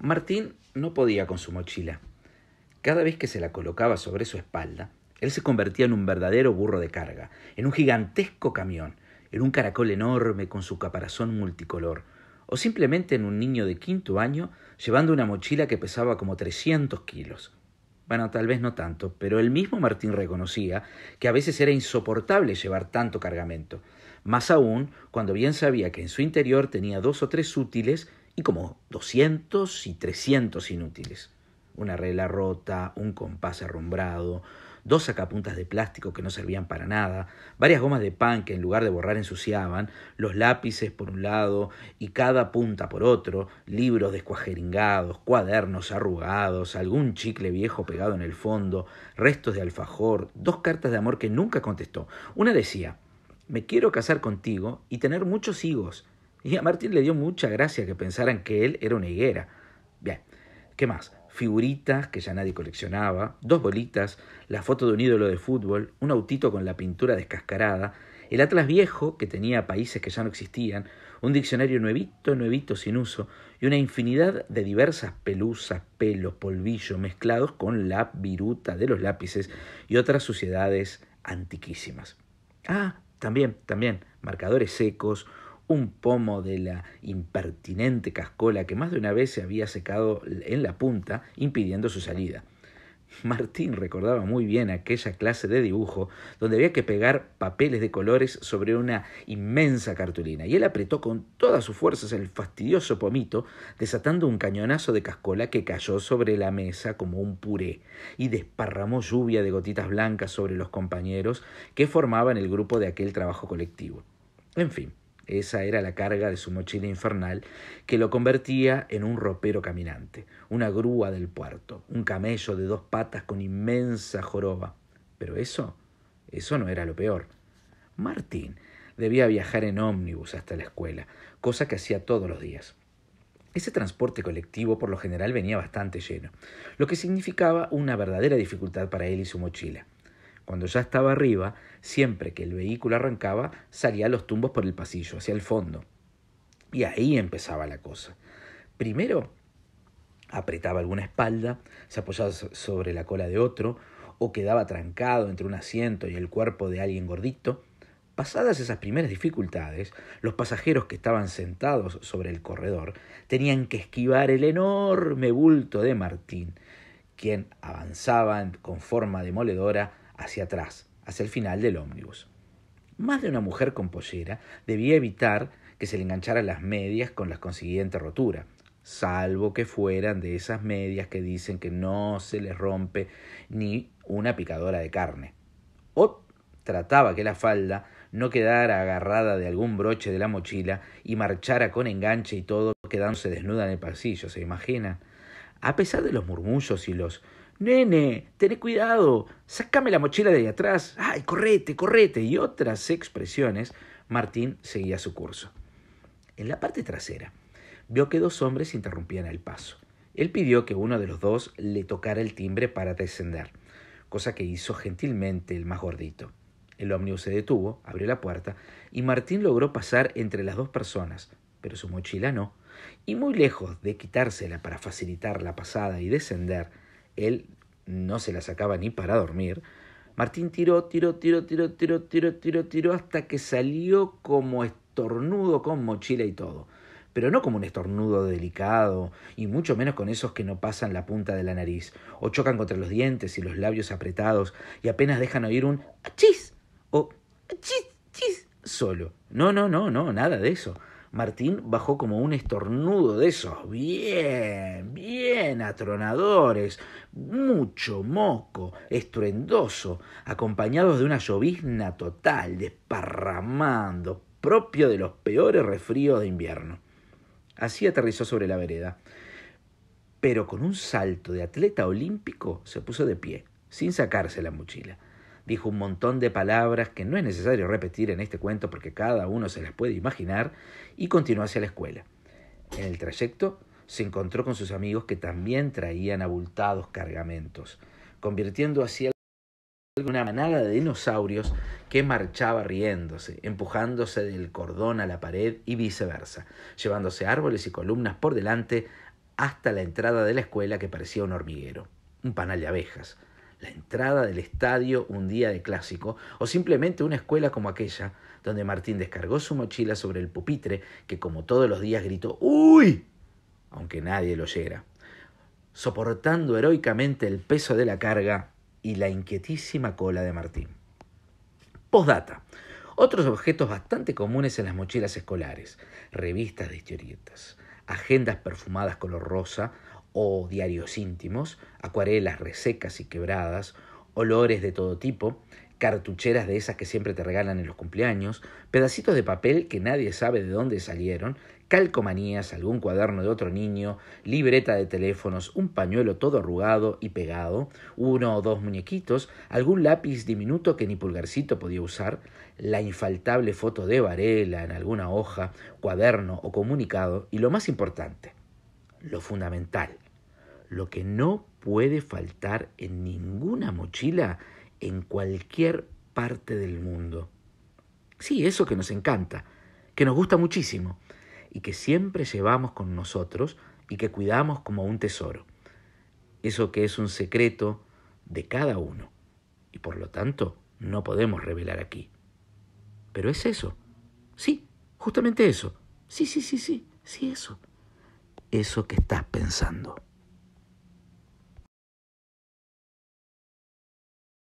Martín no podía con su mochila. Cada vez que se la colocaba sobre su espalda, él se convertía en un verdadero burro de carga, en un gigantesco camión, en un caracol enorme con su caparazón multicolor, o simplemente en un niño de quinto año llevando una mochila que pesaba como 300 kilos. Bueno, tal vez no tanto, pero el mismo Martín reconocía que a veces era insoportable llevar tanto cargamento, más aún cuando bien sabía que en su interior tenía dos o tres útiles y como 200 y 300 inútiles. Una regla rota, un compás arrumbrado, dos sacapuntas de plástico que no servían para nada, varias gomas de pan que en lugar de borrar ensuciaban, los lápices por un lado y cada punta por otro, libros descuajeringados, cuadernos arrugados, algún chicle viejo pegado en el fondo, restos de alfajor, dos cartas de amor que nunca contestó. Una decía, me quiero casar contigo y tener muchos hijos y a Martín le dio mucha gracia que pensaran que él era una higuera. Bien, ¿qué más? Figuritas que ya nadie coleccionaba, dos bolitas, la foto de un ídolo de fútbol, un autito con la pintura descascarada, el atlas viejo que tenía países que ya no existían, un diccionario nuevito, nuevito sin uso, y una infinidad de diversas pelusas, pelos, polvillo, mezclados con la viruta de los lápices y otras suciedades antiquísimas. Ah, también, también, marcadores secos, un pomo de la impertinente cascola que más de una vez se había secado en la punta, impidiendo su salida. Martín recordaba muy bien aquella clase de dibujo donde había que pegar papeles de colores sobre una inmensa cartulina, y él apretó con todas sus fuerzas el fastidioso pomito, desatando un cañonazo de cascola que cayó sobre la mesa como un puré, y desparramó lluvia de gotitas blancas sobre los compañeros que formaban el grupo de aquel trabajo colectivo. En fin, esa era la carga de su mochila infernal que lo convertía en un ropero caminante, una grúa del puerto, un camello de dos patas con inmensa joroba. Pero eso, eso no era lo peor. Martín debía viajar en ómnibus hasta la escuela, cosa que hacía todos los días. Ese transporte colectivo por lo general venía bastante lleno, lo que significaba una verdadera dificultad para él y su mochila. Cuando ya estaba arriba, siempre que el vehículo arrancaba, salía a los tumbos por el pasillo, hacia el fondo. Y ahí empezaba la cosa. Primero, apretaba alguna espalda, se apoyaba sobre la cola de otro, o quedaba trancado entre un asiento y el cuerpo de alguien gordito. Pasadas esas primeras dificultades, los pasajeros que estaban sentados sobre el corredor tenían que esquivar el enorme bulto de Martín, quien avanzaba con forma demoledora hacia atrás, hacia el final del ómnibus. Más de una mujer con pollera debía evitar que se le engancharan las medias con la consiguiente rotura, salvo que fueran de esas medias que dicen que no se les rompe ni una picadora de carne. O trataba que la falda no quedara agarrada de algún broche de la mochila y marchara con enganche y todo quedándose desnuda en el pasillo, ¿se imagina? A pesar de los murmullos y los Nene, tené cuidado, sácame la mochila de ahí atrás, ay, correte, correte, y otras expresiones, Martín seguía su curso. En la parte trasera, vio que dos hombres interrumpían el paso. Él pidió que uno de los dos le tocara el timbre para descender, cosa que hizo gentilmente el más gordito. El ómnibus se detuvo, abrió la puerta, y Martín logró pasar entre las dos personas, pero su mochila no, y muy lejos de quitársela para facilitar la pasada y descender, él no se la sacaba ni para dormir. Martín tiró, tiró, tiró, tiró, tiró, tiró, tiró, tiró, hasta que salió como estornudo con mochila y todo. Pero no como un estornudo delicado, y mucho menos con esos que no pasan la punta de la nariz, o chocan contra los dientes y los labios apretados, y apenas dejan oír un chis o chis chis solo. No, no, no, no, nada de eso. Martín bajó como un estornudo de esos, bien, bien atronadores, mucho moco, estruendoso, acompañados de una llovizna total, desparramando, propio de los peores resfríos de invierno. Así aterrizó sobre la vereda, pero con un salto de atleta olímpico se puso de pie, sin sacarse la mochila dijo un montón de palabras que no es necesario repetir en este cuento porque cada uno se las puede imaginar, y continuó hacia la escuela. En el trayecto se encontró con sus amigos que también traían abultados cargamentos, convirtiendo así en una manada de dinosaurios que marchaba riéndose, empujándose del cordón a la pared y viceversa, llevándose árboles y columnas por delante hasta la entrada de la escuela que parecía un hormiguero, un panal de abejas la entrada del estadio un día de clásico, o simplemente una escuela como aquella, donde Martín descargó su mochila sobre el pupitre, que como todos los días gritó ¡Uy! aunque nadie lo oyera, soportando heroicamente el peso de la carga y la inquietísima cola de Martín. Postdata. Otros objetos bastante comunes en las mochilas escolares, revistas de historietas, agendas perfumadas color rosa o diarios íntimos, acuarelas resecas y quebradas, olores de todo tipo, cartucheras de esas que siempre te regalan en los cumpleaños, pedacitos de papel que nadie sabe de dónde salieron, calcomanías, algún cuaderno de otro niño, libreta de teléfonos, un pañuelo todo arrugado y pegado, uno o dos muñequitos, algún lápiz diminuto que ni pulgarcito podía usar, la infaltable foto de Varela en alguna hoja, cuaderno o comunicado, y lo más importante, lo fundamental, lo que no puede faltar en ninguna mochila en cualquier parte del mundo. Sí, eso que nos encanta, que nos gusta muchísimo y que siempre llevamos con nosotros y que cuidamos como un tesoro. Eso que es un secreto de cada uno y por lo tanto no podemos revelar aquí. Pero es eso. Sí, justamente eso. Sí, sí, sí, sí, sí, eso. Eso que estás pensando.